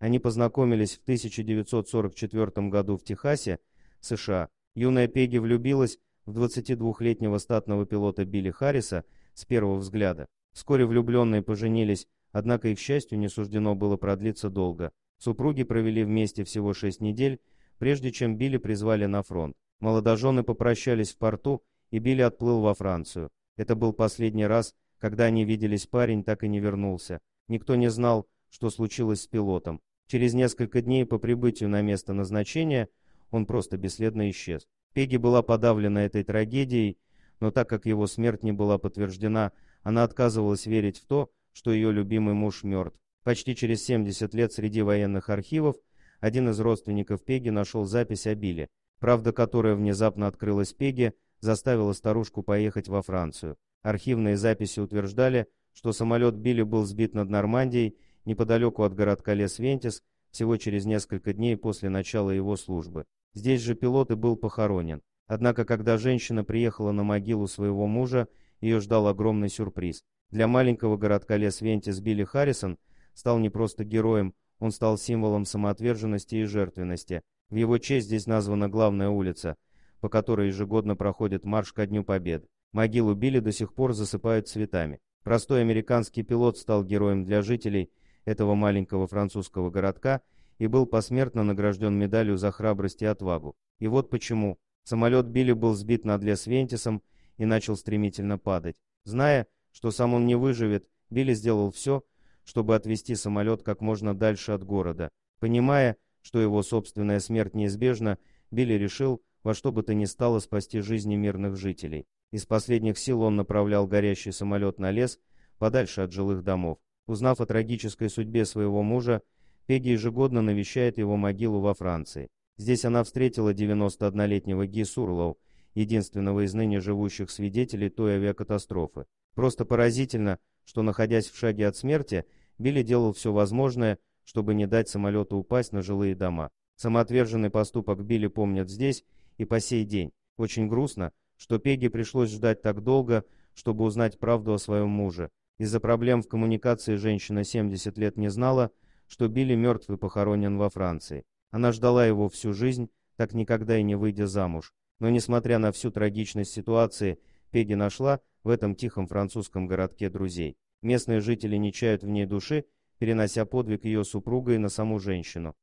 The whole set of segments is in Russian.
Они познакомились в 1944 году в Техасе, США. Юная Пеги влюбилась в 22-летнего статного пилота Билли Харриса с первого взгляда. Вскоре влюбленные поженились, однако их счастью не суждено было продлиться долго. Супруги провели вместе всего 6 недель, прежде чем Билли призвали на фронт. Молодожены попрощались в порту, и Билли отплыл во Францию. Это был последний раз, когда они виделись, парень так и не вернулся. Никто не знал, что случилось с пилотом. Через несколько дней по прибытию на место назначения он просто бесследно исчез. Пегги была подавлена этой трагедией, но так как его смерть не была подтверждена, она отказывалась верить в то, что ее любимый муж мертв. Почти через 70 лет среди военных архивов один из родственников Пеги нашел запись о Билле, правда которая внезапно открылась Пеги, заставила старушку поехать во Францию. Архивные записи утверждали, что самолет Билли был сбит над Нормандией неподалеку от городка Лес-Вентис, всего через несколько дней после начала его службы. Здесь же пилот и был похоронен. Однако, когда женщина приехала на могилу своего мужа, ее ждал огромный сюрприз. Для маленького городка Лес-Вентис Билли Харрисон стал не просто героем, он стал символом самоотверженности и жертвенности. В его честь здесь названа главная улица, по которой ежегодно проходит марш ко Дню Победы. Могилу Билли до сих пор засыпают цветами. Простой американский пилот стал героем для жителей этого маленького французского городка и был посмертно награжден медалью за храбрость и отвагу. И вот почему. Самолет Билли был сбит над лес Вентисом и начал стремительно падать. Зная, что сам он не выживет, Билли сделал все, чтобы отвести самолет как можно дальше от города. Понимая, что его собственная смерть неизбежна, Билли решил во что бы то ни стало спасти жизни мирных жителей. Из последних сил он направлял горящий самолет на лес, подальше от жилых домов. Узнав о трагической судьбе своего мужа, Пегги ежегодно навещает его могилу во Франции. Здесь она встретила 91-летнего Ги Сурлоу, единственного из ныне живущих свидетелей той авиакатастрофы. Просто поразительно, что, находясь в шаге от смерти, Билли делал все возможное, чтобы не дать самолету упасть на жилые дома. Самоотверженный поступок Билли помнят здесь и по сей день. Очень грустно, что Пегги пришлось ждать так долго, чтобы узнать правду о своем муже. Из-за проблем в коммуникации женщина 70 лет не знала, что Билли мертвый похоронен во Франции. Она ждала его всю жизнь, так никогда и не выйдя замуж. Но несмотря на всю трагичность ситуации, Пеги нашла в этом тихом французском городке друзей. Местные жители не чают в ней души, перенося подвиг ее супруга и на саму женщину.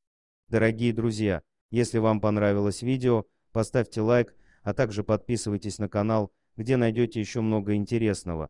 Дорогие друзья, если вам понравилось видео, поставьте лайк, а также подписывайтесь на канал, где найдете еще много интересного.